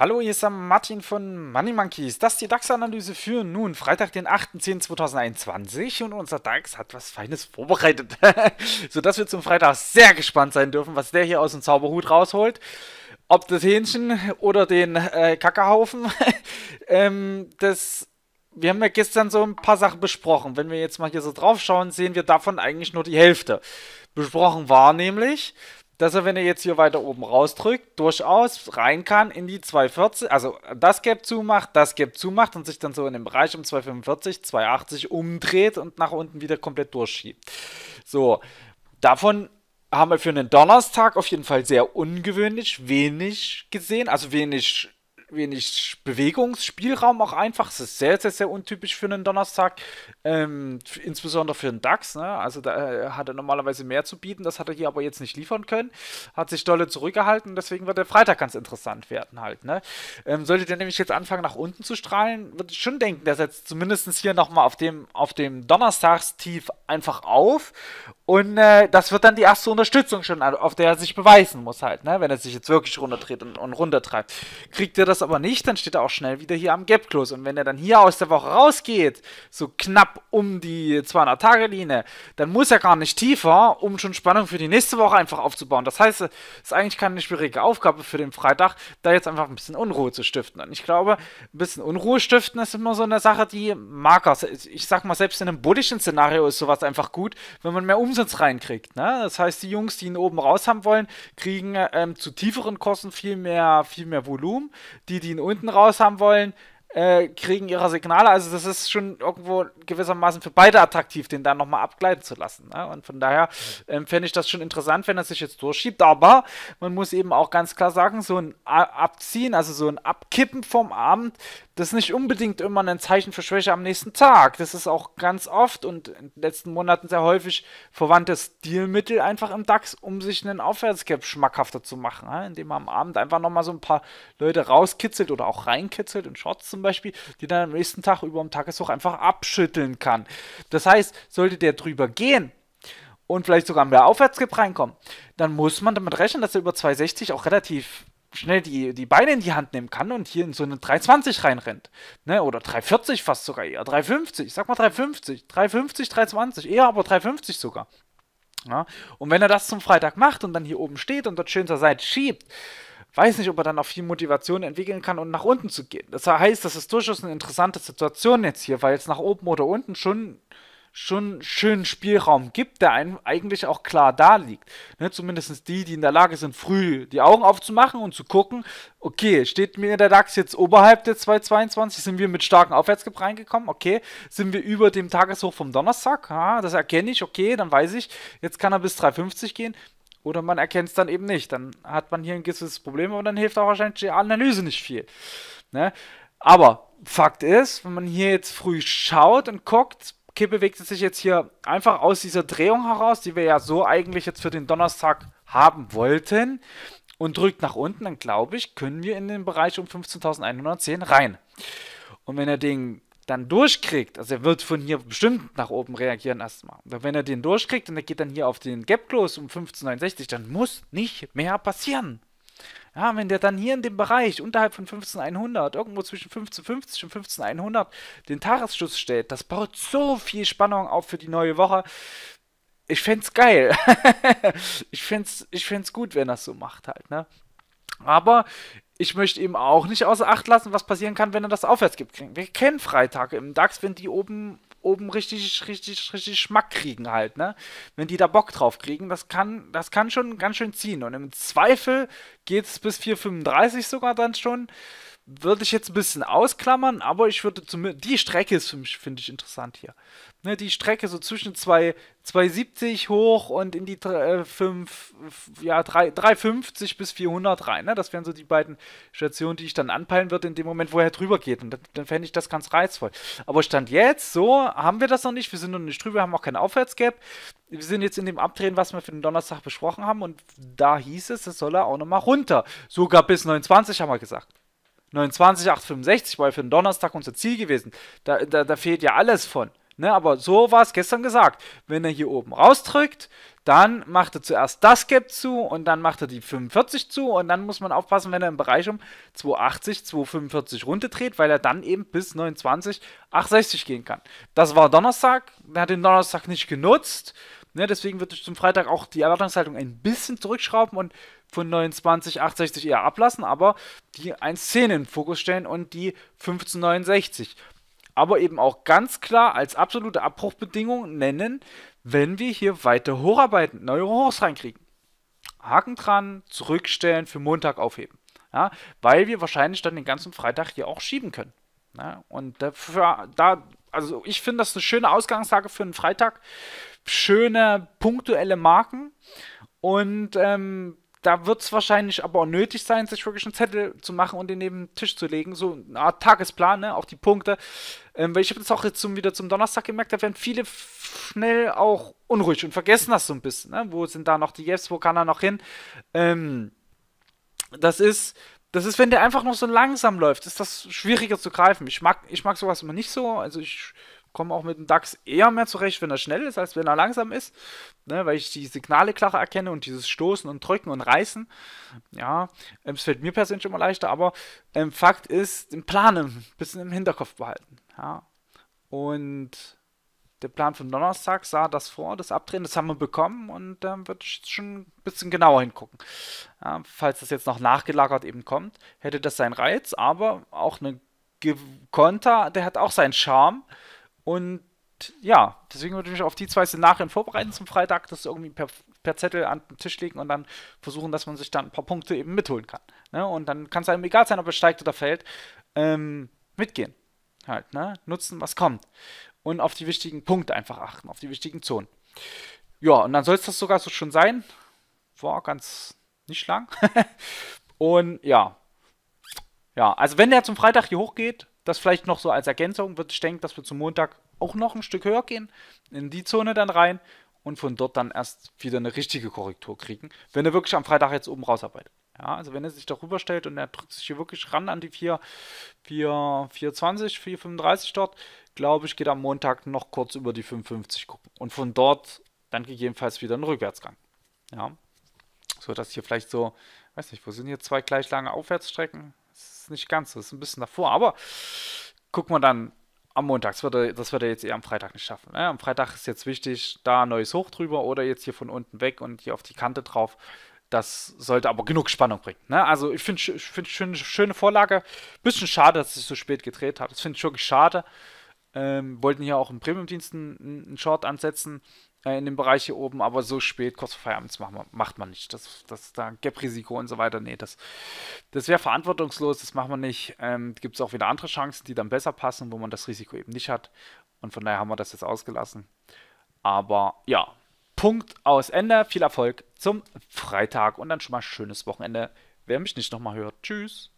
Hallo, hier ist der Martin von Money Monkeys. Das ist die DAX-Analyse für nun Freitag, den 8.10.2021 und unser DAX hat was Feines vorbereitet, sodass wir zum Freitag sehr gespannt sein dürfen, was der hier aus dem Zauberhut rausholt. Ob das Hähnchen oder den äh, Kackerhaufen. ähm, das, wir haben ja gestern so ein paar Sachen besprochen. Wenn wir jetzt mal hier so drauf schauen, sehen wir davon eigentlich nur die Hälfte. Besprochen war nämlich, dass er, wenn er jetzt hier weiter oben rausdrückt, durchaus rein kann in die 240, also das Gap zumacht, das Gap zumacht und sich dann so in dem Bereich um 245, 280 umdreht und nach unten wieder komplett durchschiebt. So, davon haben wir für einen Donnerstag auf jeden Fall sehr ungewöhnlich wenig gesehen, also wenig wenig Bewegungsspielraum auch einfach. Es ist sehr, sehr, sehr untypisch für einen Donnerstag, ähm, insbesondere für einen DAX. Ne? Also da äh, hat er normalerweise mehr zu bieten, das hat er hier aber jetzt nicht liefern können. Hat sich dolle zurückgehalten, deswegen wird der Freitag ganz interessant werden halt. Ne? Ähm, sollte der nämlich jetzt anfangen nach unten zu strahlen, würde ich schon denken, der setzt zumindest hier nochmal auf dem, auf dem Donnerstagstief einfach auf und äh, das wird dann die erste Unterstützung schon, äh, auf der er sich beweisen muss halt, ne? wenn er sich jetzt wirklich runterdreht und, und runtertreibt. Kriegt er das das aber nicht, dann steht er auch schnell wieder hier am Gap Close. Und wenn er dann hier aus der Woche rausgeht, so knapp um die 200-Tage-Linie, dann muss er gar nicht tiefer, um schon Spannung für die nächste Woche einfach aufzubauen. Das heißt, es ist eigentlich keine schwierige Aufgabe für den Freitag, da jetzt einfach ein bisschen Unruhe zu stiften. Und ich glaube, ein bisschen Unruhe stiften ist immer so eine Sache, die Marker, ich sag mal, selbst in einem bullischen Szenario ist sowas einfach gut, wenn man mehr Umsatz reinkriegt. Ne? Das heißt, die Jungs, die ihn oben raus haben wollen, kriegen ähm, zu tieferen Kosten viel mehr, viel mehr Volumen die, die ihn unten raus haben wollen, äh, kriegen ihre Signale. Also das ist schon irgendwo gewissermaßen für beide attraktiv, den dann nochmal abgleiten zu lassen. Ne? Und von daher ähm, fände ich das schon interessant, wenn er sich jetzt durchschiebt. Aber man muss eben auch ganz klar sagen, so ein Abziehen, also so ein Abkippen vom Abend das ist nicht unbedingt immer ein Zeichen für Schwäche am nächsten Tag. Das ist auch ganz oft und in den letzten Monaten sehr häufig verwandtes Stilmittel einfach im DAX, um sich einen Aufwärtscap schmackhafter zu machen, indem man am Abend einfach nochmal so ein paar Leute rauskitzelt oder auch reinkitzelt, in Shorts zum Beispiel, die dann am nächsten Tag über dem Tageshoch einfach abschütteln kann. Das heißt, sollte der drüber gehen, und vielleicht sogar mehr Aufwärtsgap reinkommen, dann muss man damit rechnen, dass er über 2,60 auch relativ schnell die, die Beine in die Hand nehmen kann und hier in so eine 320 reinrennt. Ne? Oder 340 fast sogar eher. 350, sag mal 350. 350, 320, eher aber 350 sogar. Ja? Und wenn er das zum Freitag macht und dann hier oben steht und dort schön zur Seite schiebt, weiß nicht, ob er dann auch viel Motivation entwickeln kann, um nach unten zu gehen. Das heißt, das ist durchaus eine interessante Situation jetzt hier, weil jetzt nach oben oder unten schon schon schönen Spielraum gibt, der einem eigentlich auch klar da liegt. Ne, Zumindest die, die in der Lage sind, früh die Augen aufzumachen und zu gucken, okay, steht mir der DAX jetzt oberhalb der 222, sind wir mit starken Aufwärtskipp reingekommen, okay, sind wir über dem Tageshoch vom Donnerstag, ha, das erkenne ich, okay, dann weiß ich, jetzt kann er bis 350 gehen, oder man erkennt es dann eben nicht. Dann hat man hier ein gewisses Problem und dann hilft auch wahrscheinlich die Analyse nicht viel. Ne? Aber Fakt ist, wenn man hier jetzt früh schaut und guckt, bewegt es sich jetzt hier einfach aus dieser Drehung heraus, die wir ja so eigentlich jetzt für den Donnerstag haben wollten und drückt nach unten, dann glaube ich, können wir in den Bereich um 15.110 rein. Und wenn er den dann durchkriegt, also er wird von hier bestimmt nach oben reagieren erstmal. Und wenn er den durchkriegt und er geht dann hier auf den Gap Close um 1569, dann muss nicht mehr passieren. Ja, wenn der dann hier in dem Bereich unterhalb von 15100, irgendwo zwischen 1550 und 15100 den Tagesschluss stellt, das baut so viel Spannung auf für die neue Woche. Ich fänd's geil. ich, fänd's, ich fänd's gut, wenn das so macht halt, ne? Aber ich möchte eben auch nicht außer Acht lassen, was passieren kann, wenn er das aufwärts gibt. Wir kennen Freitage im DAX, wenn die oben oben richtig, richtig, richtig Schmack kriegen halt, ne? Wenn die da Bock drauf kriegen, das kann, das kann schon ganz schön ziehen. Und im Zweifel geht es bis 4,35 sogar dann schon. Würde ich jetzt ein bisschen ausklammern, aber ich würde zumindest, die Strecke ist, für mich, finde ich interessant hier ne, die Strecke so zwischen 270 hoch und in die äh, ja, 350 bis 400 rein. Ne? Das wären so die beiden Stationen, die ich dann anpeilen würde in dem Moment, wo er drüber geht. Und dann, dann fände ich das ganz reizvoll. Aber Stand jetzt, so haben wir das noch nicht. Wir sind noch nicht drüber, haben auch kein Aufwärtsgap. Wir sind jetzt in dem Abdrehen, was wir für den Donnerstag besprochen haben. Und da hieß es, das soll er auch nochmal runter. Sogar bis 29 haben wir gesagt. 29, 865 war ja für den Donnerstag unser Ziel gewesen. Da, da, da fehlt ja alles von. Ne, aber so war es gestern gesagt. Wenn er hier oben rausdrückt, dann macht er zuerst das Gap zu und dann macht er die 45 zu und dann muss man aufpassen, wenn er im Bereich um 280, 245 runterdreht, weil er dann eben bis 29, 860 gehen kann. Das war Donnerstag, er hat den Donnerstag nicht genutzt, ne, deswegen würde ich zum Freitag auch die Erwartungshaltung ein bisschen zurückschrauben und von 29, 860 eher ablassen, aber die 110 in Fokus stellen und die 1569 aber eben auch ganz klar als absolute Abbruchbedingung nennen, wenn wir hier weiter hocharbeiten, neue Hochs reinkriegen. Haken dran, zurückstellen, für Montag aufheben. Ja, weil wir wahrscheinlich dann den ganzen Freitag hier auch schieben können. Ja, und dafür, da, also ich finde das eine schöne Ausgangslage für einen Freitag. Schöne punktuelle Marken. Und ähm, da wird es wahrscheinlich aber auch nötig sein, sich wirklich einen Zettel zu machen und den neben den Tisch zu legen. So eine Art Tagesplan, ne? auch die Punkte. Ähm, weil ich habe das auch jetzt zum, wieder zum Donnerstag gemerkt, da werden viele schnell auch unruhig und vergessen das so ein bisschen. Ne? Wo sind da noch die Jeffs, wo kann er noch hin? Ähm, das ist, das ist, wenn der einfach noch so langsam läuft, ist das schwieriger zu greifen. Ich mag, ich mag sowas immer nicht so. Also ich komme auch mit dem DAX eher mehr zurecht, wenn er schnell ist, als wenn er langsam ist, ne, weil ich die Signale klarer erkenne und dieses Stoßen und Drücken und Reißen, ja, ähm, es fällt mir persönlich immer leichter, aber ähm, Fakt ist, den Plan ein bisschen im Hinterkopf behalten, ja, und der Plan von Donnerstag sah das vor, das Abdrehen, das haben wir bekommen und dann ähm, würde ich jetzt schon ein bisschen genauer hingucken. Ja, falls das jetzt noch nachgelagert eben kommt, hätte das seinen Reiz, aber auch eine Ge Konter, der hat auch seinen Charme. Und ja, deswegen würde ich mich auf die zwei Szenarien vorbereiten zum Freitag, das irgendwie per, per, Zettel an den Tisch legen und dann versuchen, dass man sich dann ein paar Punkte eben mitholen kann. Ne? Und dann kann es einem egal sein, ob er steigt oder fällt, ähm, mitgehen. Halt, ne? Nutzen, was kommt. Und auf die wichtigen Punkte einfach achten, auf die wichtigen Zonen. Ja, und dann soll es das sogar so schon sein. War ganz nicht lang. und ja. Ja, also wenn der zum Freitag hier hochgeht, das vielleicht noch so als Ergänzung würde ich denken, dass wir zum Montag auch noch ein Stück höher gehen, in die Zone dann rein und von dort dann erst wieder eine richtige Korrektur kriegen, wenn er wirklich am Freitag jetzt oben rausarbeitet. Ja, also wenn er sich darüber stellt und er drückt sich hier wirklich ran an die 4, 4, 420, 435 dort, glaube ich, geht am Montag noch kurz über die 550 gucken. Und von dort dann gegebenenfalls wieder einen Rückwärtsgang. Ja. So dass hier vielleicht so, weiß nicht, wo sind hier zwei gleich lange Aufwärtsstrecken? ist nicht ganz so, ist ein bisschen davor, aber gucken wir dann am Montag. Das wird er, das wird er jetzt eher am Freitag nicht schaffen. Ne? Am Freitag ist jetzt wichtig, da neues Hoch drüber oder jetzt hier von unten weg und hier auf die Kante drauf. Das sollte aber genug Spannung bringen. Ne? Also ich finde ich find, schön, schöne Vorlage. Bisschen schade, dass ich so spät gedreht habe. Das finde ich wirklich schade. Ähm, wollten hier auch im Premium-Dienst einen Short ansetzen. Äh, in dem Bereich hier oben, aber so spät, kurz vor Feierabends macht man, macht man nicht. Das, das da Gap-Risiko und so weiter, nee, das, das wäre verantwortungslos, das macht man nicht. Ähm, Gibt es auch wieder andere Chancen, die dann besser passen, wo man das Risiko eben nicht hat. Und von daher haben wir das jetzt ausgelassen. Aber ja, Punkt aus Ende. Viel Erfolg zum Freitag und dann schon mal schönes Wochenende. Wer mich nicht nochmal hört, tschüss.